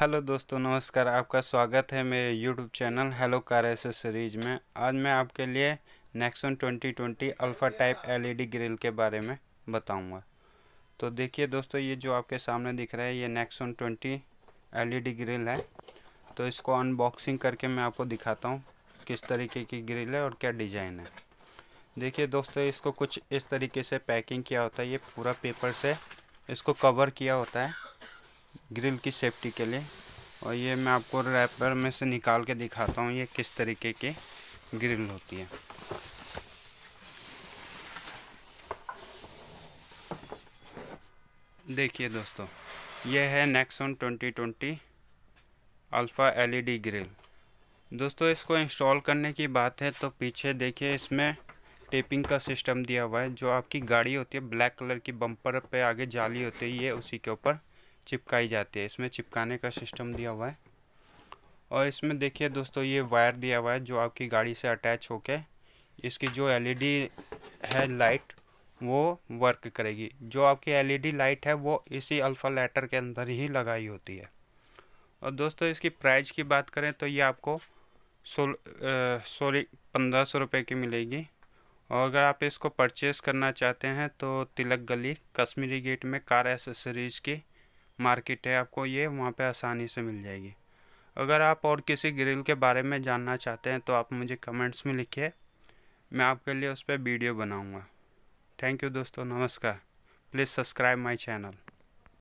hello दोस्तों नमस्कार आपका स्वागत है मेरे YouTube channel hello car accessories में आज मैं आपके लिए Nexon 2020 alpha type LED grille के बारे में बताऊंगा तो देखिए दोस्तों ये जो आपके सामने दिख रहा है ये नेक्सन 20 एलईडी ग्रिल है तो इसको अनबॉक्सिंग करके मैं आपको दिखाता हूँ किस तरीके की ग्रिल है और क्या डिज़ाइन है देखिए दोस्तों इसको कुछ इस तरीके से पैकिंग किया होता है ये पूरा पेपर से इसको कवर किया होता है ग्रिल की सेफ्टी के लिए और ये मैं आपको रैपर में से निकाल के दिखाता हूँ ये किस तरीके की ग्रिल होती है देखिए दोस्तों ये है नेक्सन 2020 अल्फ़ा एलईडी ग्रिल दोस्तों इसको इंस्टॉल करने की बात है तो पीछे देखिए इसमें टेपिंग का सिस्टम दिया हुआ है जो आपकी गाड़ी होती है ब्लैक कलर की बम्पर पे आगे जाली होती है ये उसी के ऊपर चिपकाई जाती है इसमें चिपकाने का सिस्टम दिया हुआ है और इसमें देखिए दोस्तों ये वायर दिया हुआ है जो आपकी गाड़ी से अटैच होके इसकी जो एलईडी है लाइट वो वर्क करेगी जो आपकी एलईडी लाइट है वो इसी अल्फ़ा लेटर के अंदर ही लगाई होती है और दोस्तों इसकी प्राइस की बात करें तो ये आपको सोल सॉरी पंद्रह सौ रुपये की मिलेगी और अगर आप इसको परचेस करना चाहते हैं तो तिलक गली कश्मीरी गेट में कार एसेसरीज़ की मार्केट है आपको ये वहाँ पे आसानी से मिल जाएगी अगर आप और किसी ग्रिल के बारे में जानना चाहते हैं तो आप मुझे कमेंट्स में लिखिए मैं आपके लिए उस पर वीडियो बनाऊँगा थैंक यू दोस्तों नमस्कार प्लीज़ सब्सक्राइब माई चैनल